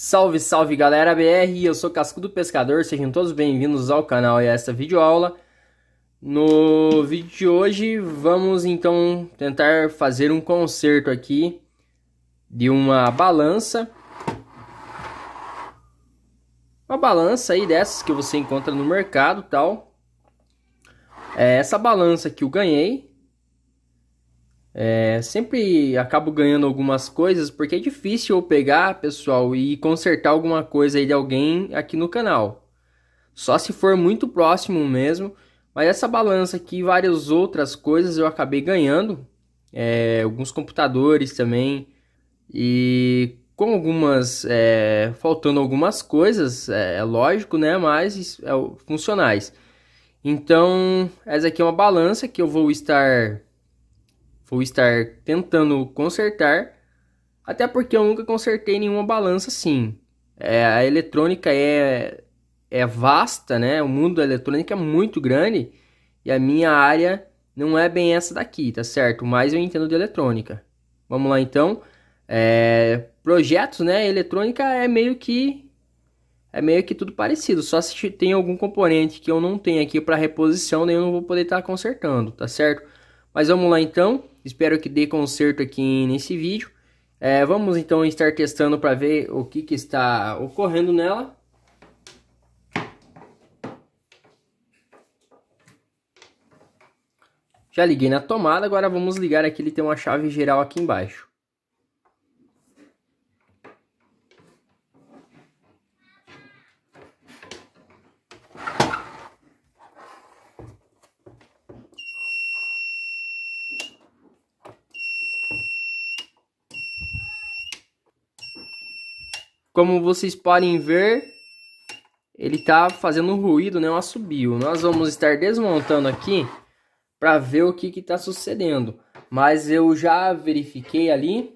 Salve, salve galera BR, eu sou Cascudo Pescador, sejam todos bem-vindos ao canal e a esta videoaula. No vídeo de hoje vamos então tentar fazer um conserto aqui de uma balança. Uma balança aí dessas que você encontra no mercado tal. É essa balança que eu ganhei, é, sempre acabo ganhando algumas coisas porque é difícil eu pegar, pessoal, e consertar alguma coisa aí de alguém aqui no canal. Só se for muito próximo mesmo. Mas essa balança aqui e várias outras coisas eu acabei ganhando. É, alguns computadores também. E com algumas. É, faltando algumas coisas, é, é lógico, né? Mas é funcionais. Então, essa aqui é uma balança que eu vou estar Vou estar tentando consertar, até porque eu nunca consertei nenhuma balança assim. É, a eletrônica é, é vasta, né? O mundo da eletrônica é muito grande e a minha área não é bem essa daqui, tá certo? Mas eu entendo de eletrônica. Vamos lá então. É, projetos, né? Eletrônica é meio que é meio que tudo parecido, só se tem algum componente que eu não tenho aqui para reposição, daí eu não vou poder estar tá consertando, tá certo? Mas vamos lá então. Espero que dê conserto aqui nesse vídeo. É, vamos então estar testando para ver o que, que está ocorrendo nela. Já liguei na tomada, agora vamos ligar aqui, ele tem uma chave geral aqui embaixo. Como vocês podem ver, ele tá fazendo ruído, né? Uma subiu. Nós vamos estar desmontando aqui para ver o que está sucedendo. Mas eu já verifiquei ali.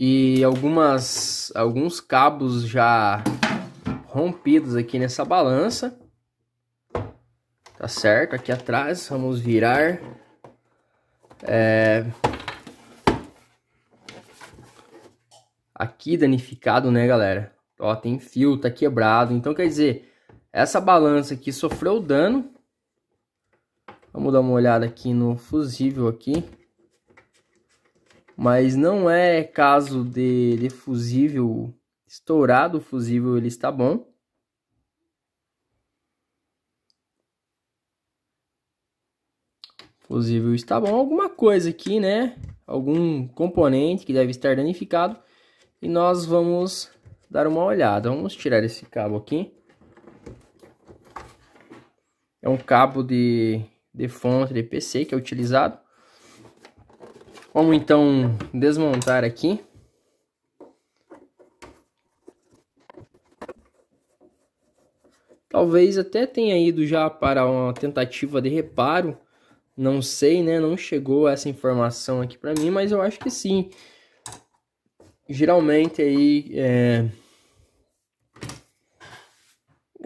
E algumas, alguns cabos já rompidos aqui nessa balança. Tá certo? Aqui atrás, vamos virar. É, aqui danificado, né, galera? Ó, tem fio, tá quebrado. Então, quer dizer, essa balança aqui sofreu dano. Vamos dar uma olhada aqui no fusível aqui. Mas não é caso de, de fusível estourado, o fusível ele está bom. Fusível está bom, alguma coisa aqui, né? Algum componente que deve estar danificado. E nós vamos dar uma olhada. Vamos tirar esse cabo aqui. É um cabo de, de fonte de PC que é utilizado. Vamos então desmontar aqui. Talvez até tenha ido já para uma tentativa de reparo. Não sei, né? Não chegou essa informação aqui para mim, mas eu acho que sim geralmente aí é,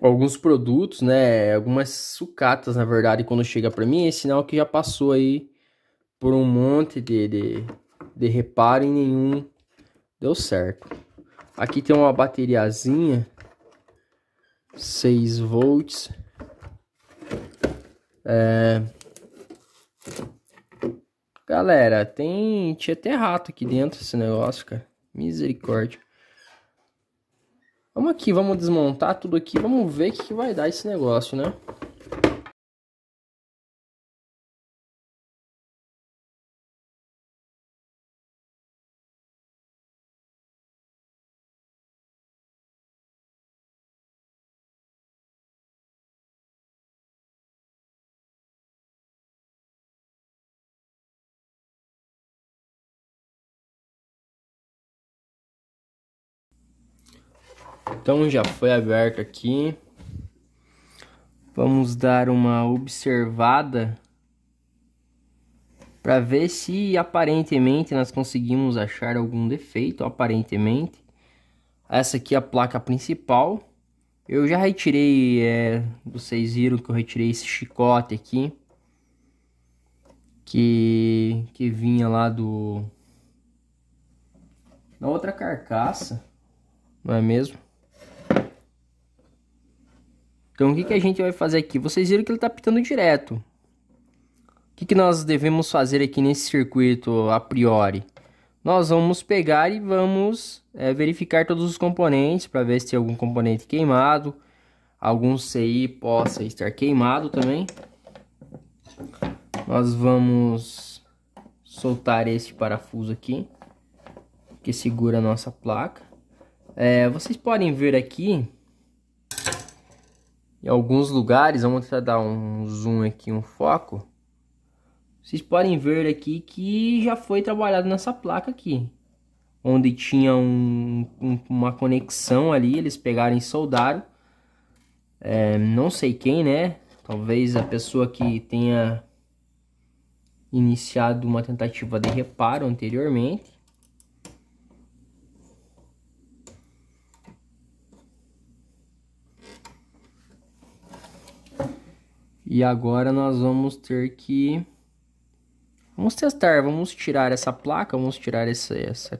alguns produtos, né, algumas sucatas na verdade quando chega para mim é sinal que já passou aí por um monte de, de, de reparo e nenhum deu certo. Aqui tem uma bateriazinha 6 volts. É... Galera, tem tinha até rato aqui dentro esse negócio, cara. Misericórdia. Vamos aqui, vamos desmontar tudo aqui, vamos ver o que vai dar esse negócio, né? Então já foi aberto aqui. Vamos dar uma observada para ver se aparentemente nós conseguimos achar algum defeito, aparentemente. Essa aqui é a placa principal. Eu já retirei, é, vocês viram que eu retirei esse chicote aqui. Que, que vinha lá do... Na outra carcaça, não é mesmo? Então o que, que a gente vai fazer aqui? Vocês viram que ele está pitando direto. O que, que nós devemos fazer aqui nesse circuito a priori? Nós vamos pegar e vamos é, verificar todos os componentes para ver se tem algum componente queimado. Algum CI possa estar queimado também. Nós vamos soltar este parafuso aqui que segura a nossa placa. É, vocês podem ver aqui em alguns lugares, vamos tentar dar um zoom aqui, um foco. Vocês podem ver aqui que já foi trabalhado nessa placa aqui. Onde tinha um, um, uma conexão ali, eles pegaram e soldaram. É, não sei quem, né? Talvez a pessoa que tenha iniciado uma tentativa de reparo anteriormente. E agora nós vamos ter que... Vamos testar, vamos tirar essa placa, vamos tirar essa, essa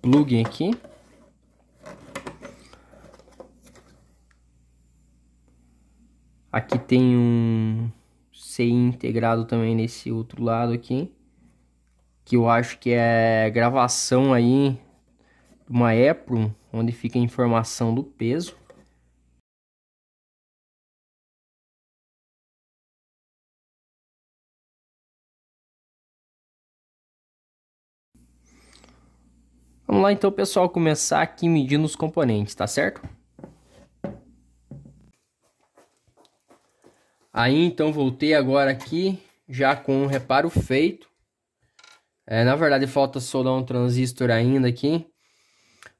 plugin aqui. Aqui tem um C integrado também nesse outro lado aqui. Que eu acho que é gravação aí, uma Apple, onde fica a informação do peso. Vamos lá então, pessoal, começar aqui medindo os componentes, tá certo? Aí então voltei agora aqui, já com o um reparo feito. É, na verdade falta soldar um transistor ainda aqui.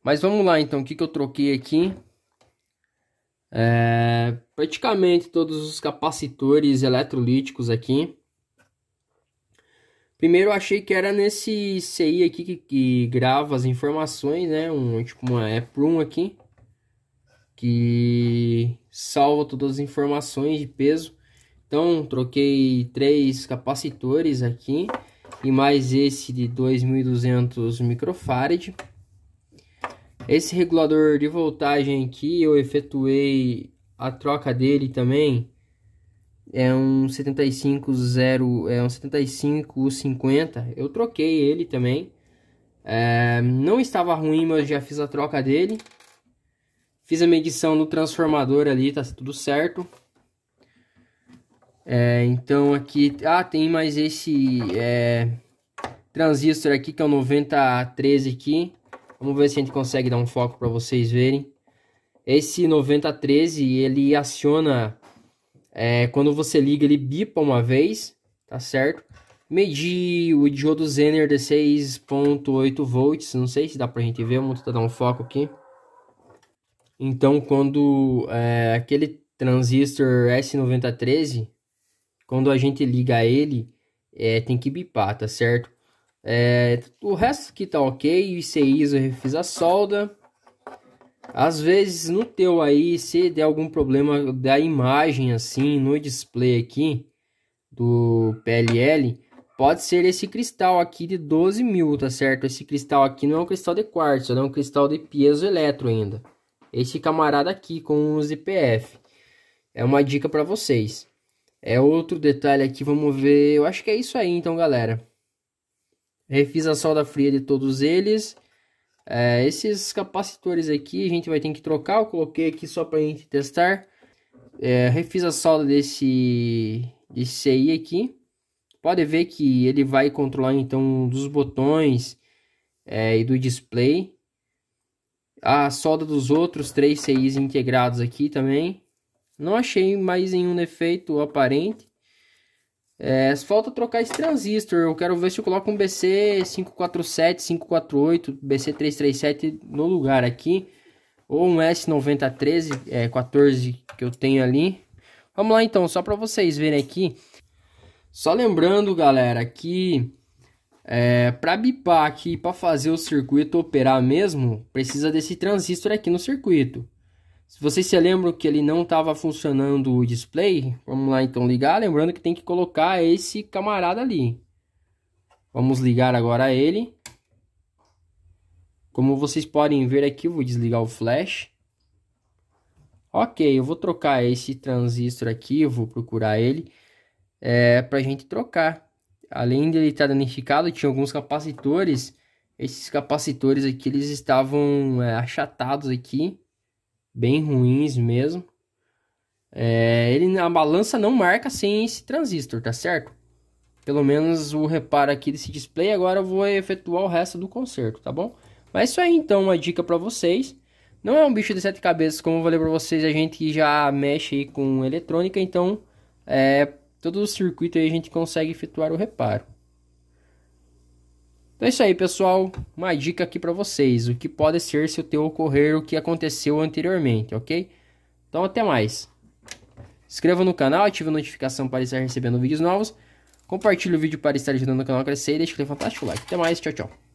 Mas vamos lá então, o que, que eu troquei aqui? É, praticamente todos os capacitores eletrolíticos aqui. Primeiro eu achei que era nesse CI aqui que, que grava as informações, né? Um tipo uma EPROM aqui que salva todas as informações de peso. Então troquei três capacitores aqui e mais esse de 2200 microfarad. Esse regulador de voltagem aqui eu efetuei a troca dele também é um 75 0, é um 75 50. Eu troquei ele também. É, não estava ruim, mas já fiz a troca dele. Fiz a medição do transformador ali, tá tudo certo. É, então aqui, ah, tem mais esse é, transistor aqui que é o 9013 aqui. Vamos ver se a gente consegue dar um foco para vocês verem. Esse 9013 ele aciona é, quando você liga, ele bipa uma vez, tá certo? Medi o diodo Zener de 6.8 volts, não sei se dá pra gente ver, vamos dar um foco aqui. Então, quando é, aquele transistor S9013, quando a gente liga ele, é, tem que bipar, tá certo? É, o resto que tá ok, ICIs eu refiz a solda. Às vezes no teu aí, se der algum problema da imagem assim, no display aqui, do PLL, pode ser esse cristal aqui de 12 mil, tá certo? Esse cristal aqui não é um cristal de quartzo, é um cristal de eletro ainda. Esse camarada aqui com os IPF. É uma dica para vocês. É outro detalhe aqui, vamos ver. Eu acho que é isso aí então, galera. Refiz a solda fria de todos eles. É, esses capacitores aqui a gente vai ter que trocar, eu coloquei aqui só para a gente testar. É, refiz a solda desse, desse CI aqui. Pode ver que ele vai controlar então dos botões é, e do display. A solda dos outros três CIs integrados aqui também. Não achei mais nenhum defeito aparente. É, falta trocar esse transistor. Eu quero ver se eu coloco um BC547, 548, BC337 no lugar aqui. Ou um S9013, é, 14 que eu tenho ali. Vamos lá então, só para vocês verem aqui. Só lembrando, galera, que é, para bipar aqui, para fazer o circuito operar mesmo, precisa desse transistor aqui no circuito. Se vocês se lembram que ele não estava funcionando o display, vamos lá então ligar. Lembrando que tem que colocar esse camarada ali. Vamos ligar agora ele. Como vocês podem ver aqui, eu vou desligar o flash. Ok, eu vou trocar esse transistor aqui, vou procurar ele é, para a gente trocar. Além dele estar tá danificado, tinha alguns capacitores. Esses capacitores aqui, eles estavam é, achatados aqui bem ruins mesmo. É, ele na balança não marca sem esse transistor, tá certo? Pelo menos o reparo aqui desse display. Agora eu vou efetuar o resto do conserto, tá bom? Mas isso aí então, uma dica para vocês. Não é um bicho de sete cabeças, como eu falei para vocês, a gente já mexe aí com eletrônica, então é, todo o circuito aí a gente consegue efetuar o reparo. Então é isso aí, pessoal. Uma dica aqui para vocês, o que pode ser se o teu ocorrer o que aconteceu anteriormente, ok? Então até mais. Inscreva no canal, ative a notificação para estar recebendo vídeos novos. Compartilhe o vídeo para estar ajudando o canal a crescer e deixe aquele fantástico like. Até mais, tchau, tchau.